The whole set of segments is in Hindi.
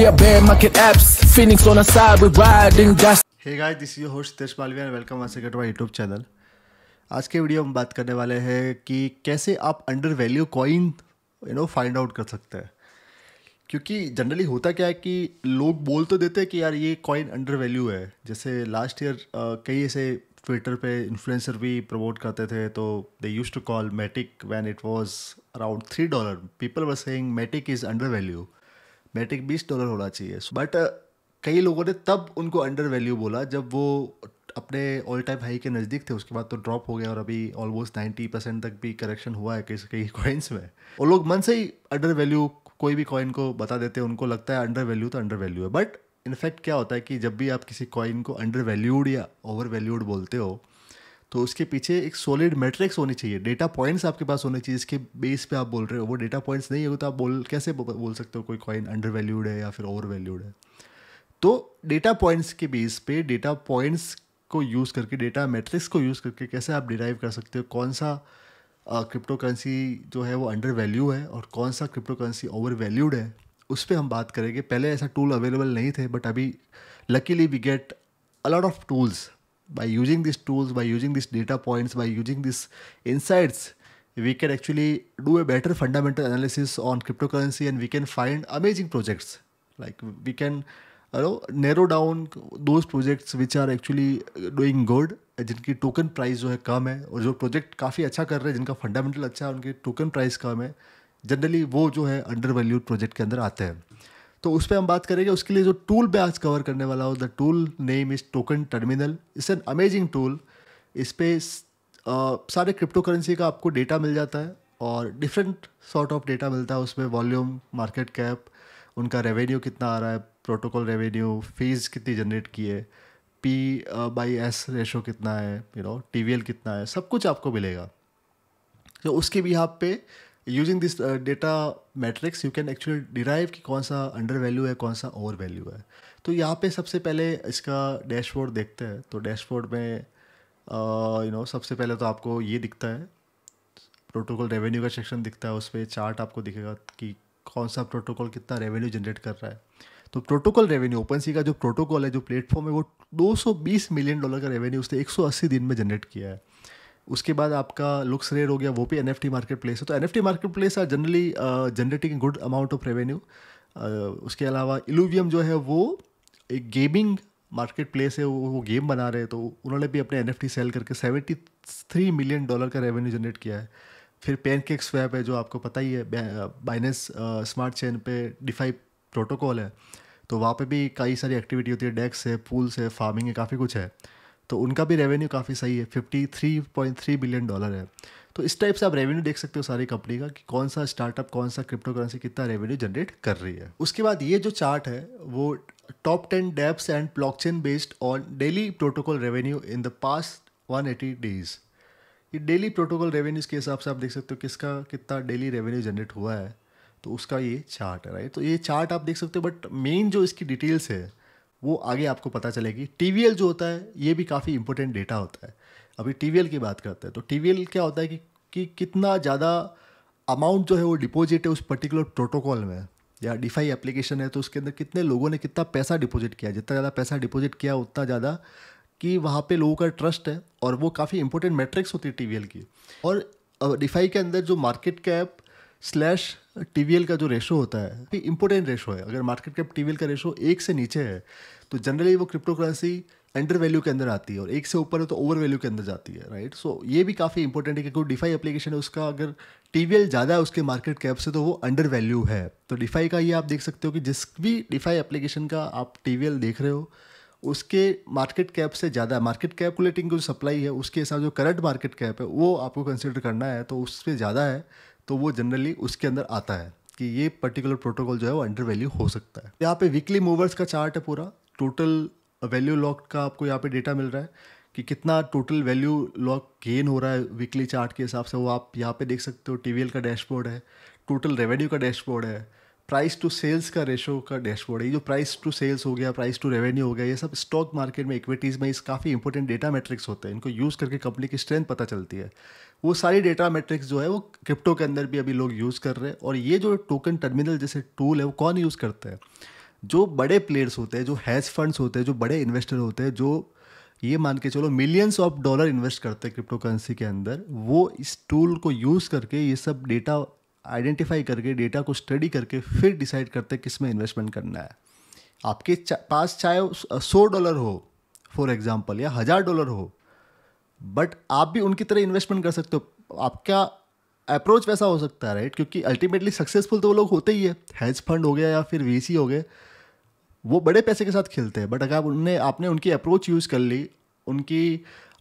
Yeah, bear market apps, Phoenix on a side, with riding dust. Hey guys, this is your host Tesh palvia and welcome once again to my YouTube channel. आज के वीडियो हम बात करने वाले हैं कि कैसे आप undervalue coin you know find out कर सकते हैं क्योंकि जनरली होता क्या है कि लोग बोल तो देते हैं कि यार ये कॉइन अंडर वैल्यू है जैसे लास्ट ईयर कई ऐसे ट्विटर पे इन्फ्लुएंसर भी प्रमोट करते थे तो they use to call Matic when it was around three dollar people were saying Matic is under value Matic बीस डॉलर होना चाहिए बट uh, कई लोगों ने तब उनको अंडर वैल्यू बोला जब वो अपने ऑल टाइम हाई के नज़दीक थे उसके बाद तो ड्रॉप हो गया और अभी ऑलमोस्ट नाइन्टी परसेंट तक भी करेक्शन हुआ है कई कई कॉइन्स में और लोग मन से ही अंडर वैल्यू कोई भी कॉइन को बता देते हैं उनको लगता है अंडर वैल्यू तो अंडर वैल्यू है बट इनफैक्ट क्या होता है कि जब भी आप किसी कॉइन को अंडर वैल्यूड या ओवर वैल्यूड बोलते हो तो उसके पीछे एक सॉलिड मैट्रिक्स होनी चाहिए डेटा पॉइंट्स आपके पास होने चाहिए इसके बेस पे आप बोल रहे हो वो डेटा पॉइंट्स नहीं है तो आप बोल कैसे बोल सकते हो कोई कॉइन अंडर वैल्यूड है या फिर ओवर वैल्यूड है तो डेटा पॉइंट्स के बेस पे डेटा पॉइंट्स को यूज़ करके डेटा मैट्रिक्स को यूज़ करके कैसे आप डिराइव कर सकते हो कौन सा क्रिप्टो करेंसी जो है वो अंडर वैल्यू है और कौन सा क्रिप्टो करेंसी ओवर वैल्यूड है उस पर हम बात करेंगे पहले ऐसा टूल अवेलेबल नहीं थे बट अभी luckily we get a lot of tools by using these tools by using these data points by using these insights we can actually do a better fundamental analysis on cryptocurrency and we can find amazing projects like we can you know narrow down those projects which are actually doing good जिनकी टोकन प्राइस जो है कम है और जो प्रोजेक्ट काफ़ी अच्छा कर रहे हैं जिनका फंडामेंटल अच्छा है उनकी टोकन प्राइस कम है जनरली वो जो है अंडर वैल्यूड प्रोजेक्ट के अंदर आते हैं तो उस पर हम बात करेंगे उसके लिए जो टूल पे आज कवर करने वाला हूँ the tool name is token terminal it's an amazing tool इस पर सारे क्रिप्टो करेंसी का आपको डेटा मिल जाता है और डिफरेंट सॉर्ट ऑफ डेटा मिलता है उसमें वॉल्यूम मार्केट कैप उनका रेवेन्यू कितना आ रहा है प्रोटोकॉल रेवेन्यू फीस कितनी जनरेट की है पी बाई एस रेशो कितना है यू नो टी कितना है सब कुछ आपको मिलेगा तो उसके भी आप पे using this data metrics you can actually derive कि कौन सा अंडर वैल्यू है कौन सा ओवर वैल्यू है तो यहाँ पे सबसे पहले इसका डैशबोर्ड देखते हैं तो डैशबोर्ड में यू uh, नो सबसे पहले तो आपको ये दिखता है प्रोटोकॉल रेवेन्यू का सेक्शन दिखता है उस पर चार्ट आपको दिखेगा कि कौन सा प्रोटोकॉल कितना रेवेन्यू जनरेट कर रहा है तो प्रोटोकॉल रेवेन्यू ओपन सी का जो प्रोटोकॉल है जो प्लेटफॉर्म है वो 220 मिलियन डॉलर का रेवेन्यू उसने 180 दिन में जनरेट किया है उसके बाद आपका लुक्स रेयर हो गया वो भी N F T market place है तो N F T market place are generally generating good amount of revenue उसके अलावा इलूवियम जो है वो एक गेमिंग मार्केट प्लेस है वो, वो गेम बना रहे हैं तो उन्होंने भी अपने एन एफ टी सेल करके सेवेंटी थ्री मिलियन डॉलर का रेवेन्यू जनरेट किया है फिर पेन स्वैप है जो आपको पता ही है बाइनेस स्मार्ट चेन पे डिफाई प्रोटोकॉल है तो वहाँ पे भी कई सारी एक्टिविटी होती है डेक्स है पूल्स है फार्मिंग है काफ़ी कुछ है तो उनका भी रेवेन्यू काफ़ी सही है fifty three point three billion dollar है तो इस टाइप से आप रेवेन्यू देख सकते हो सारी कंपनी का कि कौन सा स्टार्टअप कौन सा क्रिप्टो करेंसी कितना रेवेन्यू जनरेट कर रही है उसके बाद ये जो चार्ट है वो top ten dapps and blockchain based on daily protocol revenue in the past one eighty days ये डेली प्रोटोकॉल रेवेन्यूज के हिसाब से आप देख सकते हो किसका कितना डेली रेवेन्यू जनरेट हुआ है तो उसका ये चार्ट है राइट तो ये चार्ट आप देख सकते हो बट मेन जो इसकी डिटेल्स है वो आगे आपको पता चलेगी टी जो होता है ये भी काफ़ी इंपॉर्टेंट डेटा होता है अभी टी की बात करते हैं तो टी क्या होता है कि, कि कितना ज़्यादा अमाउंट जो है वो डिपॉजिट है उस पर्टिकुलर प्रोटोकॉल में या डिफाई एप्लीकेशन है तो उसके अंदर कितने लोगों ने कितना पैसा डिपॉजिट किया जितना ज़्यादा पैसा डिपॉजिट किया उतना ज़्यादा कि वहाँ पे लोगों का ट्रस्ट है और वो काफ़ी इंपॉर्टेंट मैट्रिक्स होती है टी की और डिफाई के अंदर जो मार्केट कैप स्लैश टी का जो रेशो होता है इंपॉर्टेंट रेशो है अगर मार्केट कैप टी का रेशो एक से नीचे है तो जनरली वो क्रिप्टो करेंसी अंडर वैल्यू के अंदर आती है और एक से ऊपर है तो ओवर वैल्यू के अंदर जाती है राइट सो so, ये भी काफ़ी इंपॉर्टेंट है कि कोई डिफाई एप्लीकेशन है उसका अगर टी ज़्यादा है उसके मार्केट कैप से तो वो अंडर वैल्यू है तो डिफाई का ये आप देख सकते हो कि जिस भी डिफाई एप्लीकेशन का आप टी देख रहे हो उसके मार्केट कैप से ज़्यादा मार्केट कैप की जो सप्लाई है उसके हिसाब जो करंट मार्केट कैप है वो आपको कंसिडर करना है तो उससे ज़्यादा है तो वो जनरली उसके अंदर आता है कि ये पर्टिकुलर प्रोटोकॉल जो है वो अंडर वैल्यू हो सकता है यहाँ पे वीकली मूवर्स का चार्ट है पूरा टोटल वैल्यू लॉक का आपको यहाँ पे डेटा मिल रहा है कि कितना टोटल वैल्यू लॉक गेन हो रहा है वीकली चार्ट के हिसाब से वो आप यहाँ पे देख सकते हो टी का डैशबोर्ड है टोटल रेवेन्यू का डैशबोर्ड है प्राइस टू सेल्स का रेशो का डैशबोर्ड है ये जो प्राइस टू सेल्स हो गया प्राइस टू रेवेन्यू हो गया ये सब स्टॉक मार्केट में इक्विटीज़ में इस काफ़ी इंपॉर्टेंट डेटा मैट्रिक्स होते हैं इनको यूज़ करके कंपनी की स्ट्रेंथ पता चलती है वो सारी डेटा मेट्रिक्स जो है वो क्रिप्टो के अंदर भी अभी लोग यूज़ कर रहे हैं और ये जो टोकन टर्मिनल जैसे टूल है वो कौन यूज़ करते हैं जो बड़े प्लेयर्स होते हैं जो हैज फंड्स होते हैं जो बड़े इन्वेस्टर होते हैं जो ये मान के चलो मिलियंस ऑफ डॉलर इन्वेस्ट करते हैं क्रिप्टो करेंसी के अंदर वो इस टूल को यूज़ करके ये सब डेटा आइडेंटिफाई करके डेटा को स्टडी करके फिर डिसाइड करते हैं किस में इन्वेस्टमेंट करना है आपके चा, पास चाहे सौ डॉलर हो फॉर एग्ज़ाम्पल या हज़ार डॉलर हो बट आप भी उनकी तरह इन्वेस्टमेंट कर सकते हो आपका अप्रोच वैसा हो सकता है राइट क्योंकि अल्टीमेटली सक्सेसफुल तो वो लोग होते ही है हेज फंड हो गया या फिर वी हो गए वो बड़े पैसे के साथ खेलते हैं बट अगर आप उनने आपने उनकी अप्रोच यूज़ कर ली उनकी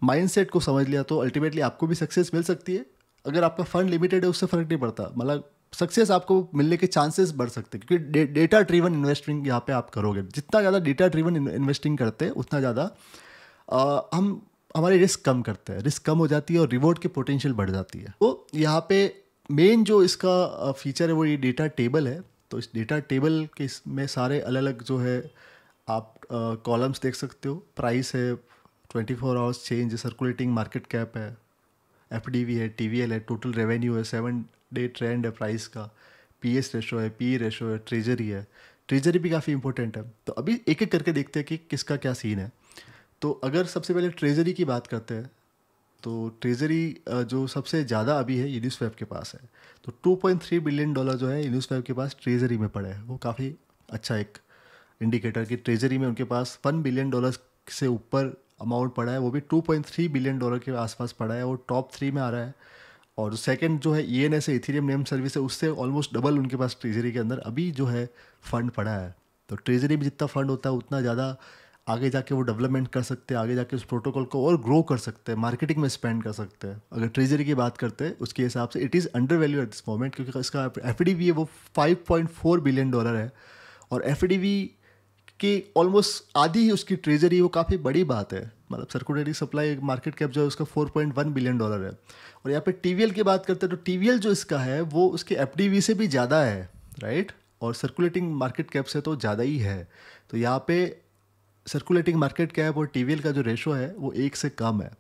माइंडसेट को समझ लिया तो अल्टीमेटली आपको भी सक्सेस मिल सकती है अगर आपका फंड लिमिटेड है उससे फ़र्क नहीं पड़ता मतलब सक्सेस आपको मिलने के चांसेस बढ़ सकते हैं क्योंकि डेटा ड्रिवन इन्वेस्टिंग यहाँ पे आप करोगे जितना ज़्यादा डेटा ड्रिवन इन्वेस्टिंग करते हैं उतना ज़्यादा हम हमारी रिस्क कम करता है रिस्क कम हो जाती है और रिवॉर्ड की पोटेंशियल बढ़ जाती है तो यहाँ पे मेन जो इसका फीचर है वो ये डेटा टेबल है तो इस डेटा टेबल के में सारे अलग अलग जो है आप कॉलम्स देख सकते हो प्राइस है twenty four hours change circulating market cap है एफ है टी है टोटल रेवेन्यू है सेवन डे ट्रेंड है प्राइस का पी एस रेशो है पी रेशो e है ट्रेजरी है ट्रेजरी भी काफ़ी इंपॉर्टेंट है तो अभी एक एक करके देखते हैं कि किसका क्या सीन है तो अगर सबसे पहले ट्रेजरी की बात करते हैं तो ट्रेजरी जो सबसे ज़्यादा अभी है यूनिसवेब के पास है तो 2.3 बिलियन डॉलर जो है यूनिसवेब के पास ट्रेजरी में पड़े हैं वो काफ़ी अच्छा एक इंडिकेटर कि ट्रेजरी में उनके पास वन बिलियन डॉलर से ऊपर अमाउंट पड़ा है वो भी 2.3 बिलियन डॉलर के आसपास पड़ा है वो टॉप थ्री में आ रहा है और सेकेंड जो है E N S Ethereum name service है उससे ऑलमोस्ट डबल उनके पास ट्रेजरी के अंदर अभी जो है फंड पड़ा है तो ट्रेजरी में जितना फंड होता है उतना ज़्यादा आगे जाके वो डेवलपमेंट कर सकते हैं आगे जाके उस प्रोटोकॉल को और ग्रो कर सकते हैं मार्केटिंग में स्पेंड कर सकते हैं अगर ट्रेजरी की बात करते हैं उसके हिसाब से it is under value at this moment क्योंकि इसका एफ डी वी है वो five point four billion dollar है और एफ डी वी की ऑलमोस्ट आधी ही उसकी ट्रेजरी वो काफ़ी बड़ी बात है मतलब सर्कुलेटरी सप्लाई मार्केट कैप जो है उसका four point one billion dollar है और यहाँ पर टी वी एल की बात करते हैं तो टी वी एल जो इसका है वो उसके एफ डी वी से भी ज़्यादा है राइट और सर्कुलेटिंग मार्केट कैप से तो ज़्यादा ही है तो यहाँ पे सर्कुलेटिंग मार्केट कैप और टी का जो रेशो है वो एक से कम है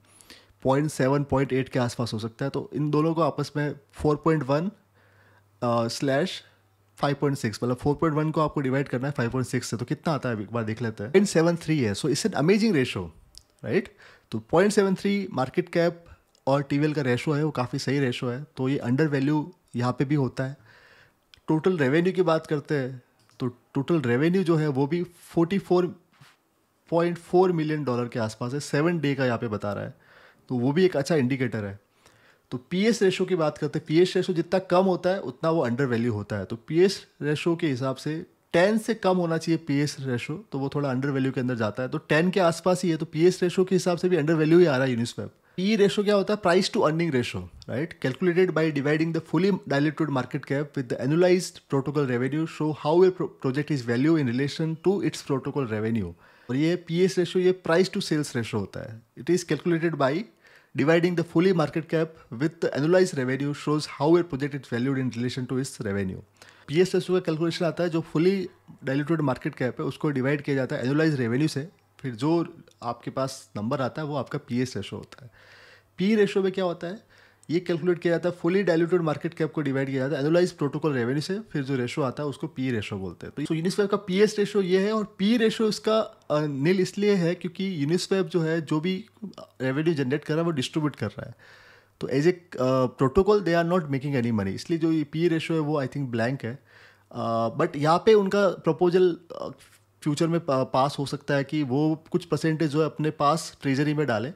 पॉइंट सेवन पॉइंट एट के आसपास हो सकता है तो इन दोनों को आपस में four point one slash five point six मतलब फोर पॉइंट वन को आपको डिवाइड करना है फाइव पॉइंट सिक्स से तो कितना आता है एक बार देख लेते हैं पॉइंट सेवन थ्री है so it's an amazing ratio right तो point seven three market cap और टी का रेशो है वो काफ़ी सही रेशो है तो ये अंडर वैल्यू यहाँ पे भी होता है टोटल रेवेन्यू की बात करते हैं तो टोटल रेवेन्यू जो है वो भी forty four point four million dollar के आसपास है सेवन डे का यहाँ पे बता रहा है तो वो भी एक अच्छा इंडिकेटर है तो पी एस रेशो की बात करते हैं पी एस रेशो जितना कम होता है उतना वो अंडर वैल्यू होता है तो पी एस रेशो के हिसाब से टेन से कम होना चाहिए पी एस रेशो तो वो थोड़ा अंडर वैल्यू के अंदर जाता है तो टेन के आसपास ही है तो पी एस रेशो के हिसाब से भी अंडर वैल्यू ही आ रहा है यूनिस्वेप पी रेशो क्या होता है price to earning ratio right calculated by dividing the fully diluted market cap with the annualized protocol revenue shows how a project is value in relation to its protocol revenue और ये पी एस रेशो ये प्राइस टू सेल्स रेशो होता है it is calculated by dividing the fully market cap with annualized revenue shows how a project is valued in relation to its revenue P S ratio का कैलकुलेशन आता है जो फुली डायलूटेड मार्केट कैप है उसको डिवाइड किया जाता है एनुलाइज रेवेन्यू से फिर जो आपके पास नंबर आता है वो आपका पी एस रेशो होता है पी रेशो में क्या होता है ये कैलकुलेट किया जाता है फुली डायलूटेड मार्केट कैप को डिवाइड किया जाता है एनोलाइज प्रोटोकॉल रेवेन्यू से फिर जो रेशो आता है उसको पी रेशो बोलते हैं तो यूनिस्वेब का पीएस रेशो ये है और पी रेशो इसका नील इसलिए है क्योंकि यूनिस्वेब जो है जो भी रेवेन्यू जनरेट कर रहा है वो डिस्ट्रीब्यूट कर रहा है तो as a protocol they are not making any money इसलिए जो ये पी रेशो है वो आई थिंक ब्लैंक है बट uh, यहाँ पे उनका प्रपोजल फ्यूचर uh, में पास हो सकता है कि वो कुछ परसेंटेज जो है अपने पास ट्रेजरी में डालें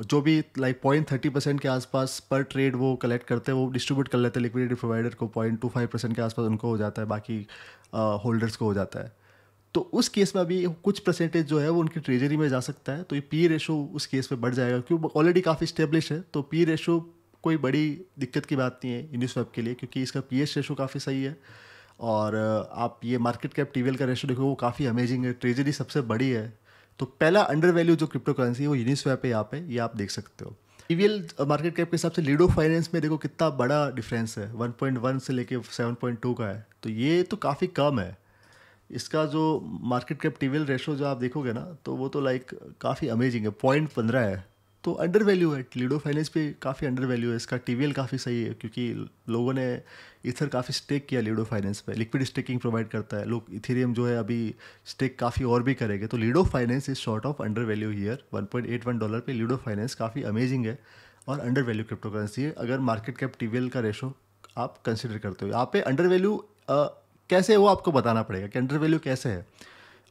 जो भी लाइक पॉइंट थर्टी परसेंट के आसपास पर ट्रेड वो कलेक्ट करते हैं वो डिस्ट्रीब्यूट कर लेते हैं लिक्विडिटी प्रोवाइडर को पॉइंट टू फाइव परसेंट के आसपास उनको हो जाता है बाकी होल्डर्स को हो जाता है तो उस केस में अभी कुछ परसेंटेज जो है वो उनकी ट्रेजरी में जा सकता है तो ये पी रेशो उस केस में बढ़ जाएगा क्योंकि ऑलरेडी काफ़ी स्टेब्लिश है तो पी रेशो कोई बड़ी दिक्कत की बात नहीं है यूनिस्वैप के लिए क्योंकि इसका पी एच रेशो काफ़ी सही है और आप ये मार्केट कैप टी का रेशो देखो वो काफ़ी अमेजिंग है ट्रेजरी सबसे बड़ी है तो पहला अंडर वैल्यू जो क्रिप्टो करेंसी है वो यूनिस्वैप है यहाँ पे ये आप देख सकते हो ईवीएल मार्केट कैप के हिसाब से लीडो फाइनेंस में देखो कितना बड़ा डिफरेंस है 1.1 से लेके 7.2 का है तो ये तो काफ़ी कम है इसका जो मार्केट कैप टीवीएल रेशो जो आप देखोगे ना तो वो तो लाइक काफ़ी अमेजिंग है पॉइंट पंद्रह है तो अंडर वैल्यू है लीडो फाइनेंस पे काफ़ी अंडर वैल्यू है इसका टी काफ़ी सही है क्योंकि लोगों ने इथर काफ़ी स्टेक किया लीडो फाइनेंस पे लिक्विड स्टेकिंग प्रोवाइड करता है लोग इथेरियम जो है अभी स्टेक काफ़ी और भी करेंगे तो Lido finance is sort of under value here one dollar पर लीडो फाइनेंस काफ़ी अमेजिंग है और अंडर वैल्यू क्रिप्टो करेंसी है अगर मार्केट कैप टी का रेशो आप कंसिडर करते हो यहाँ पे अंडर वैल्यू कैसे है वो आपको बताना पड़ेगा कि अंडर वैल्यू कैसे है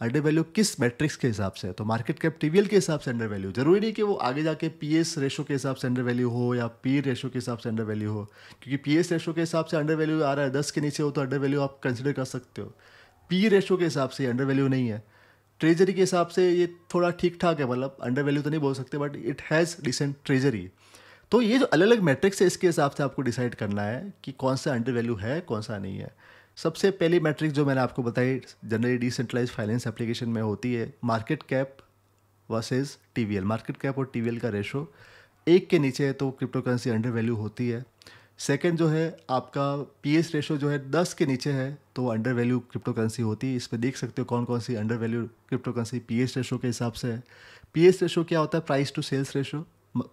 अंडर वैल्यू किस मैट्रिक्स के हिसाब से है तो मार्केट कैप टीवीएल के हिसाब से अंडर वैल्यू जरूरी नहीं कि वो आगे जाके पी एस रेशो के हिसाब से अंडर वैल्यू हो या पी रेशो के हिसाब से अंडर वैल्यू हो क्योंकि पी एस रेशो के हिसाब से अंडर वैल्यू आ रहा है दस के नीचे हो तो अंडर वैल्यू आप कंसिडर कर सकते हो पी रेशो के हिसाब से अंडर वैल्यू नहीं है ट्रेजरी के हिसाब से ये थोड़ा ठीक ठाक है मतलब अंडर वैल्यू तो नहीं बोल सकते but it has decent treasury तो ये जो अलग अलग मैट्रिक्स है इसके हिसाब से आपको डिसाइड करना है कि कौन सा अंडर वैल्यू है कौन सा नहीं है सबसे पहली मैट्रिक जो मैंने आपको बताई जनरली डिसेंट्रलाइज फाइनेंस एप्लीकेशन में होती है market cap V L market cap और एल का रेशो एक के नीचे है तो क्रिप्टो करेंसी अंडर वैल्यू होती है सेकेंड जो है आपका पी एस रेशो जो है दस के नीचे है तो अंडर वैल्यू क्रिप्टो करेंसी होती है इसमें देख सकते हो कौन कौन सी under value crypto currency P S ratio के हिसाब से है पी एस रेशो क्या होता है price to sales ratio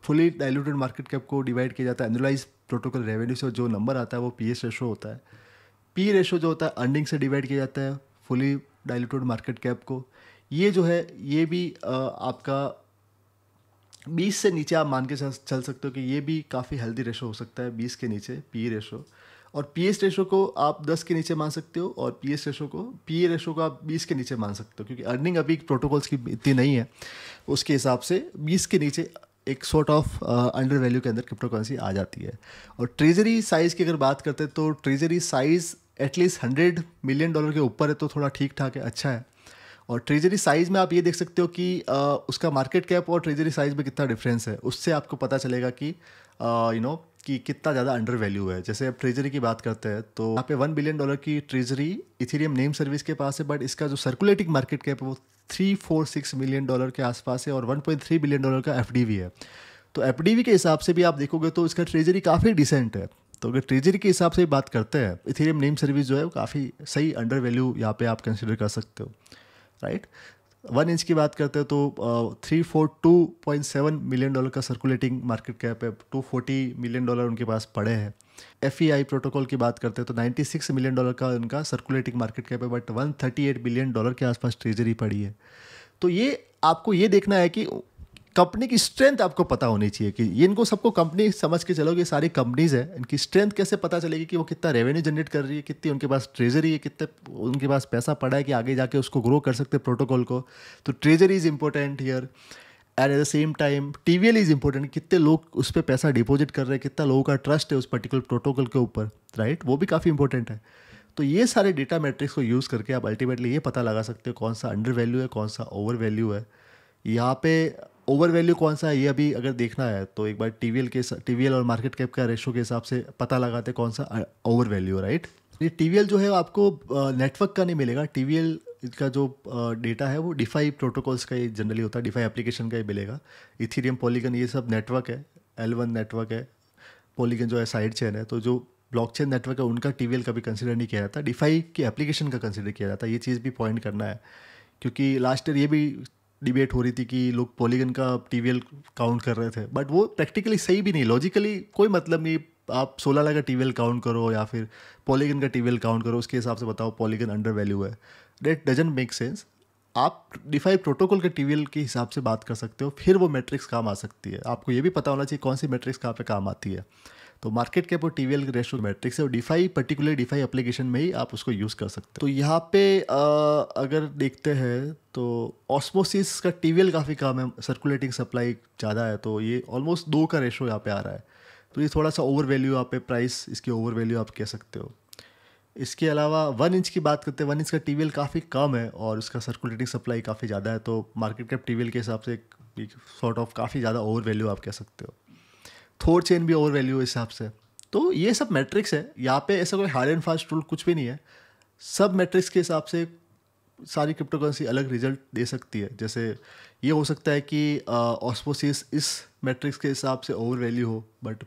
fully diluted market cap को डिवाइड किया जाता है एनुलाइज प्रोटोकॉल रेवेन्यू से जो नंबर आता है वो पी एस रेशो होता है पी रेशो जो होता है अर्निंग से डिवाइड किया जाता है फुली डायलूटेड मार्केट कैप को ये जो है ये भी आपका 20 से नीचे आप मान के चल सकते हो कि ये भी काफ़ी हेल्दी रेशो हो सकता है 20 के नीचे पी रेशो और पी एस रेशो को आप 10 के नीचे मान सकते हो और पी एस रेशो को पी ए रेशो को आप 20 के नीचे मान सकते हो क्योंकि अर्निंग अभी प्रोटोकॉल्स की इतनी नहीं है उसके हिसाब से 20 के नीचे एक सॉर्ट ऑफ अंडर वैल्यू के अंदर क्रिप्टो करेंसी आ जाती है और ट्रेजरी साइज़ की अगर बात करते हैं तो treasury size at least hundred million dollar के ऊपर है तो थोड़ा ठीक ठाक है अच्छा है और ट्रेजरी साइज़ में आप ये देख सकते हो कि आ, उसका मार्केट कैप और ट्रेजरी साइज़ में कितना डिफरेंस है उससे आपको पता चलेगा कि यू नो कि कितना ज़्यादा अंडर वैल्यू है जैसे आप ट्रेजरी की बात करते हैं तो यहाँ पे वन बिलियन डॉलर की ट्रेजरी इथेरियम नेम सर्विस के पास है बट इसका जो सर्कुलेटिंग मार्केट कैप है वो three four six million dollar के आसपास है और one point three billion dollar का एफ है तो एफ के हिसाब से भी आप देखोगे तो इसका ट्रेजरी काफ़ी डिसेंट है तो अगर ट्रेजरी के हिसाब से बात करते हैं इथेरियम नेम सर्विस जो है वो काफ़ी सही अंडर वैल्यू यहाँ पे आप कंसिडर कर सकते हो राइट वन इंच की बात करते हैं तो three four two point seven million dollar का सर्कुलेटिंग मार्केट कैप है टू फोर्टी मिलियन डॉलर उनके पास पड़े हैं एफ ई आई प्रोटोकॉल की बात करते हैं तो नाइन्टी सिक्स मिलियन डॉलर का उनका सर्कुलेटिंग मार्केट कैप है but one thirty eight billion dollar के आसपास ट्रेजरी पड़ी है तो ये आपको ये देखना है कि कंपनी की स्ट्रेंथ आपको पता होनी चाहिए कि ये इनको सबको कंपनी समझ के चलोगे सारी कंपनीज है इनकी स्ट्रेंथ कैसे पता चलेगी कि वो कितना रेवेन्यू जनरेट कर रही है कितनी उनके पास ट्रेजरी है कितने उनके पास पैसा पड़ा है कि आगे जाके उसको ग्रो कर सकते हैं प्रोटोकॉल को तो treasury is important here at the same time T V L is important कितने लोग उस पर पैसा डिपॉजिट कर रहे हैं कितना लोगों का ट्रस्ट है उस पर्टिकुलर प्रोटोकॉल के ऊपर राइट वो भी काफ़ी इंपॉर्टेंट है तो ये सारे डेटा मैट्रिक्स को यूज़ करके आप अल्टीमेटली ये पता लगा सकते हो कौन सा अंडर वैल्यू है कौन सा ओवर वैल्यू है यहाँ पे ओवर वैल्यू कौन सा है ये अभी अगर देखना है तो एक बार टी के टी और मार्केट कैप का रेशो के हिसाब से पता लगाते कौन सा ओवर वैल्यू राइट ये टी जो है आपको नेटवर्क का नहीं मिलेगा टी इसका जो डेटा है वो डिफाई प्रोटोकॉल्स का ही जनरली होता है डिफाई एप्लीकेशन का ही मिलेगा इथीरियम पॉलीगन ये सब नेटवर्क है एल नेटवर्क है पॉलीगन जो है साइड चेन है तो जो ब्लॉकचेन नेटवर्क है उनका टी भी कंसिडर नहीं किया जाता डिफाई की एप्लीकेशन का कंसिडर किया जाता है ये चीज़ भी पॉइंट करना है क्योंकि लास्ट ईयर ये भी डिबेट हो रही थी कि लोग पॉलीगन का टीवीएल काउंट कर रहे थे बट वो प्रैक्टिकली सही भी नहीं लॉजिकली कोई मतलब नहीं आप सोलह लाख का टीवीएल काउंट करो या फिर पॉलीगन का टीवीएल काउंट करो उसके हिसाब से बताओ पॉलीगन अंडर वैल्यू है डेट डजेंट मेक सेंस आप डिफाई प्रोटोकॉल के टीवीएल के हिसाब से बात कर सकते हो फिर वो मैट्रिक्स काम आ सकती है आपको ये भी पता होना चाहिए कौन सी मैट्रिक्स कहाँ पे काम आती है तो मार्केट कैप और T V L ratio metrics है और डिफाई पर्टिकुलर डिफाई एप्लीकेशन में ही आप उसको यूज़ कर सकते हैं तो यहाँ पे आ, अगर देखते हैं तो ऑस्मोसिस का टी काफ़ी कम है सर्कुलेटिंग सप्लाई ज़्यादा है तो ये ऑलमोस्ट दो का रेशो यहाँ पे आ रहा है तो ये थोड़ा सा ओवर वैल्यू यहाँ पे प्राइस इसकी ओवर वैल्यू आप कह सकते हो इसके अलावा वन इंच की बात करते हैं वन इंच का टी काफ़ी कम है और उसका सर्कुलेटिंग सप्लाई काफ़ी ज़्यादा है तो मार्केट कैप टी के हिसाब से एक सॉर्ट ऑफ काफ़ी ज़्यादा ओवर वैल्यू आप कह सकते हो थोड़ चेन भी ओवर वैल्यू हिसाब से तो ये सब मैट्रिक्स है यहाँ पे ऐसा कोई हार्ड एंड फास्ट रूल कुछ भी नहीं है सब मैट्रिक्स के हिसाब से सारी क्रिप्टो करेंसी अलग रिजल्ट दे सकती है जैसे ये हो सकता है कि ऑस्पोसिस इस मैट्रिक्स के हिसाब से ओवर वैल्यू हो बट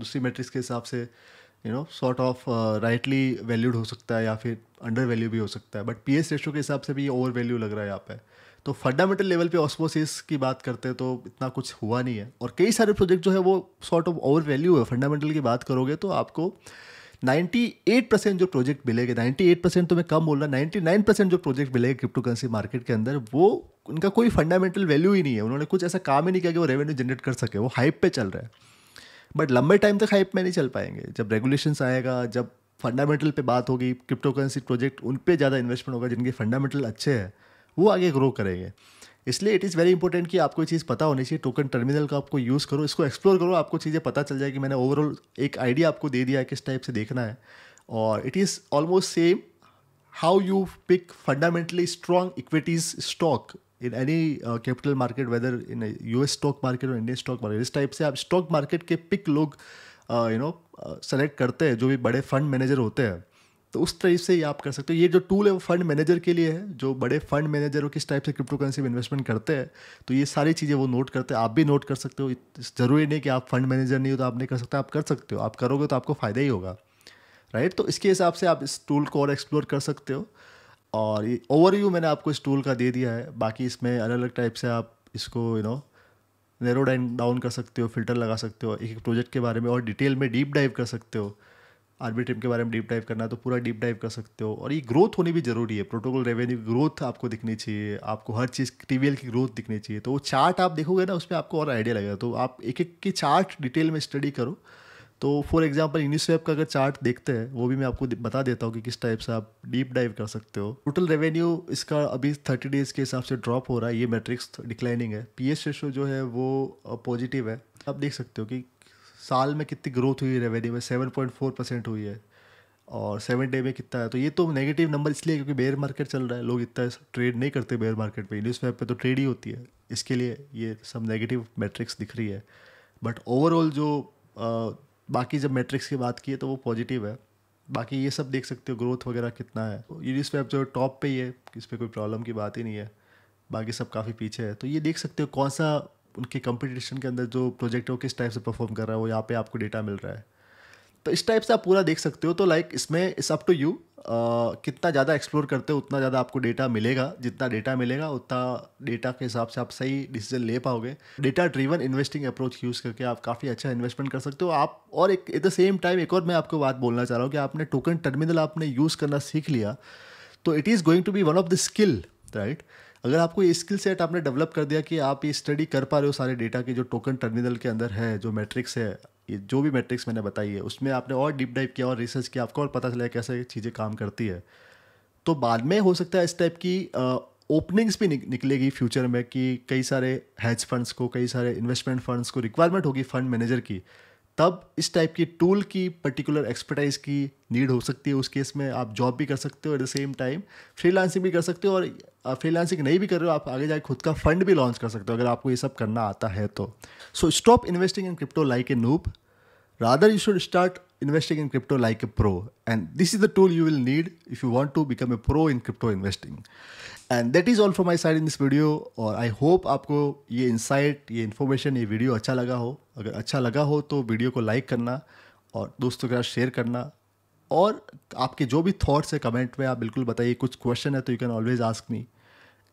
दूसरी मैट्रिक्स के हिसाब से you know sort of rightly valued हो सकता है या फिर अंडर वैल्यू भी हो सकता है बट पी एस रेशो के हिसाब से भी ये ओवर वैल्यू लग रहा है यहाँ पर तो फंडामेंटल लेवल पे ऑस्मोसिस की बात करते हैं तो इतना कुछ हुआ नहीं है और कई सारे प्रोजेक्ट जो है वो सॉर्ट ऑफ ओवर वैल्यू है फंडामेंटल की बात करोगे तो आपको 98 परसेंट जो प्रोजेक्ट मिलेगा 98 परसेंट तो मैं कम बोल रहा नाइन्टी परसेंट जो प्रोजेक्ट मिलेगा क्रिप्टो करेंसी मार्केट के अंदर वो उनका कोई फंडामेंटल वैल्यू ही नहीं है उन्होंने कुछ ऐसा काम ही नहीं किया कि वो रेवेन्यू जनरेट कर सके वो हाइप पे चल रहा है बट लंबे टाइम तक हाइप में नहीं चल पाएंगे जब रेगुलेशंस आएगा जब फंडामेंटल पे बात होगी क्रिप्टो करेंसी प्रोजेक्ट उन पर ज़्यादा इन्वेस्टमेंट होगा जिनके फंडामेंटल अच्छे हैं वो आगे ग्रो करेंगे इसलिए इट इज़ वेरी इंपॉर्टेंट कि आपको ये चीज़ पता होनी चाहिए टोकन टर्मिनल का आपको यूज़ करो इसको एक्सप्लोर करो आपको चीज़ें पता चल जाएगी मैंने ओवरऑल एक आइडिया आपको दे दिया है किस टाइप से देखना है और it is almost same how you pick fundamentally strong equities stock in any capital market whether in U S stock market और इंडियन स्टॉक मार्केट इस टाइप से आप स्टॉक मार्केट के पिक लोग यू नो सेलेक्ट करते हैं जो भी बड़े फंड मैनेजर होते हैं तो उस तरीके से ही आप कर सकते हो ये जो टूल है वो फंड मैनेजर के लिए है जो बड़े फंड मैनेजर हो किस टाइप से क्रिप्टो करेंसी में इन्वेस्टमेंट करते हैं तो ये सारी चीज़ें वो नोट करते हैं आप भी नोट कर सकते हो ज़रूरी नहीं कि आप फंड मैनेजर नहीं हो तो आप नहीं कर सकते आप कर सकते हो आप करोगे तो आपको फ़ायदा ही होगा राइट तो इसके हिसाब से आप इस टूल को और एक्सप्लोर कर सकते हो और ये ओवरव्यू मैंने आपको इस टूल का दे दिया है बाकी इसमें अलग अलग टाइप से आप इसको यू नो नैरो डाउन कर सकते हो फिल्टर लगा सकते हो एक एक प्रोजेक्ट के बारे में और डिटेल में डीप डाइव कर सकते हो आर्बिट्रेम के बारे में डीप डाइव करना है तो पूरा डीप डाइव कर सकते हो और ये ग्रोथ होनी भी ज़रूरी है प्रोटोकॉल रेवेन्यू ग्रोथ आपको दिखनी चाहिए आपको हर चीज़ टीवीएल की ग्रोथ दिखनी चाहिए तो वो चार्ट आप देखोगे ना उसमें आपको और आइडिया लगेगा तो आप एक एक के चार्ट डिटेल में स्टडी करो तो फॉर एग्जाम्पल यूनिसेफ का अगर चार्ट देखते हैं वो भी मैं आपको बता देता हूँ कि किस टाइप से आप डीप डाइव कर सकते हो टोटल रेवेन्यू इसका अभी थर्टी डेज़ के हिसाब से ड्रॉप हो रहा है ये मैट्रिक्स डिक्लाइनिंग है पी एस रेशो जो है वो पॉजिटिव है आप देख सकते हो कि साल में कितनी ग्रोथ हुई है रेवेन्यू में सेवन पॉइंट फोर परसेंट हुई है और सेवन डे में कितना है तो ये तो नेगेटिव नंबर इसलिए क्योंकि बेयर मार्केट चल रहा है लोग इतना ट्रेड नहीं करते बेयर मार्केट में न्यूज़ पेपर तो ट्रेड ही होती है इसके लिए ये सब नेगेटिव मैट्रिक्स दिख रही है बट ओवरऑल जो आ, बाकी जब मैट्रिक्स की बात की है तो वो पॉजिटिव है बाकी ये सब देख सकते हो ग्रोथ वगैरह कितना है तो ये न्यूज़ पेपर जो टॉप पे ही है इस पर कोई प्रॉब्लम की बात ही नहीं है बाकी सब काफ़ी पीछे है तो ये देख सकते हो कौन सा उनके कंपटीशन के अंदर जो प्रोजेक्ट है वो किस टाइप से परफॉर्म कर रहा है वो यहाँ पे आपको डेटा मिल रहा है तो इस टाइप से आप पूरा देख सकते हो तो लाइक इसमें इस अप टू यू कितना ज़्यादा एक्सप्लोर करते हो उतना ज़्यादा आपको डेटा मिलेगा जितना डेटा मिलेगा उतना डेटा के हिसाब से आप सही डिसीजन ले पाओगे data driven investing approach use करके आप काफ़ी अच्छा इन्वेस्टमेंट कर सकते हो आप और एक एट द सेम टाइम एक और मैं आपको बात बोलना चाह रहा हूँ कि आपने टोकन टर्मिनल आपने यूज़ करना सीख लिया तो it is going to be one of the skill right right? अगर आपको ये स्किल सेट आपने डेवलप कर दिया कि आप ये स्टडी कर पा रहे हो सारे डेटा के जो टोकन टर्मिनल के अंदर है जो मैट्रिक्स है ये जो भी मैट्रिक्स मैंने बताई है उसमें आपने और डीप डाइव किया और रिसर्च किया आपको और पता चला कैसे चीज़ें काम करती है तो बाद में हो सकता है इस टाइप की ओपनिंग्स भी निकलेगी फ्यूचर में कि कई सारे हेज फंड्स को कई सारे इन्वेस्टमेंट फंड्स को रिक्वायरमेंट होगी फंड मैनेजर की तब इस टाइप की टूल की पर्टिकुलर एक्सपर्टाइज की नीड हो सकती है उस केस में आप जॉब भी कर सकते हो at the same time freelancing भी कर सकते हो और फ्रीलांसिंग नहीं भी कर रहे हो आप आगे जाके खुद का फंड भी लॉन्च कर सकते हो अगर आपको ये सब करना आता है तो so stop investing in crypto like a noob rather you should start investing in crypto like a pro and this is the tool you will need if you want to become a pro in crypto investing and that is all for my side in this video और आई होप आपको ये इंसाइट ये इन्फॉर्मेशन ये वीडियो अच्छा लगा हो अगर अच्छा लगा हो तो वीडियो को लाइक करना और दोस्तों के साथ शेयर करना और आपके जो भी थाट्स है कमेंट में आप बिल्कुल बताइए कुछ क्वेश्चन है तो you can always ask me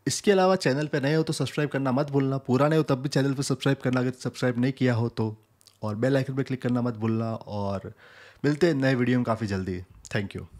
इसके अलावा चैनल पर नए हो तो सब्सक्राइब करना मत भूलना पुराने हो तब भी चैनल पर सब्सक्राइब करना अगर सब्सक्राइब नहीं किया हो तो और बेल आइकन पर क्लिक करना मत भूलना और मिलते हैं नए वीडियो में काफ़ी जल्दी थैंक यू